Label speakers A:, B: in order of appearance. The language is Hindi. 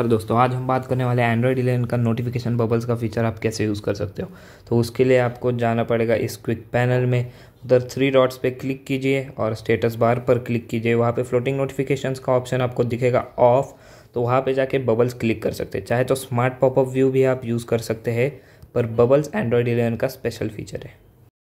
A: और दोस्तों आज हम बात करने वाले हैं एंड्रॉयड इलेवन का नोटिफिकेशन बबल्स का फीचर आप कैसे यूज़ कर सकते हो तो उसके लिए आपको जाना पड़ेगा इस क्विक पैनल में उधर थ्री डॉट्स पे क्लिक कीजिए और स्टेटस बार पर क्लिक कीजिए वहाँ पे फ्लोटिंग नोटिफिकेशन का ऑप्शन आपको दिखेगा ऑफ तो वहाँ पर जाके बबल्स क्लिक कर सकते हैं चाहे तो स्मार्ट पॉपअप व्यू भी आप यूज़ कर सकते हैं पर बबल्स एंड्रॉयड इलेवन का स्पेशल फीचर है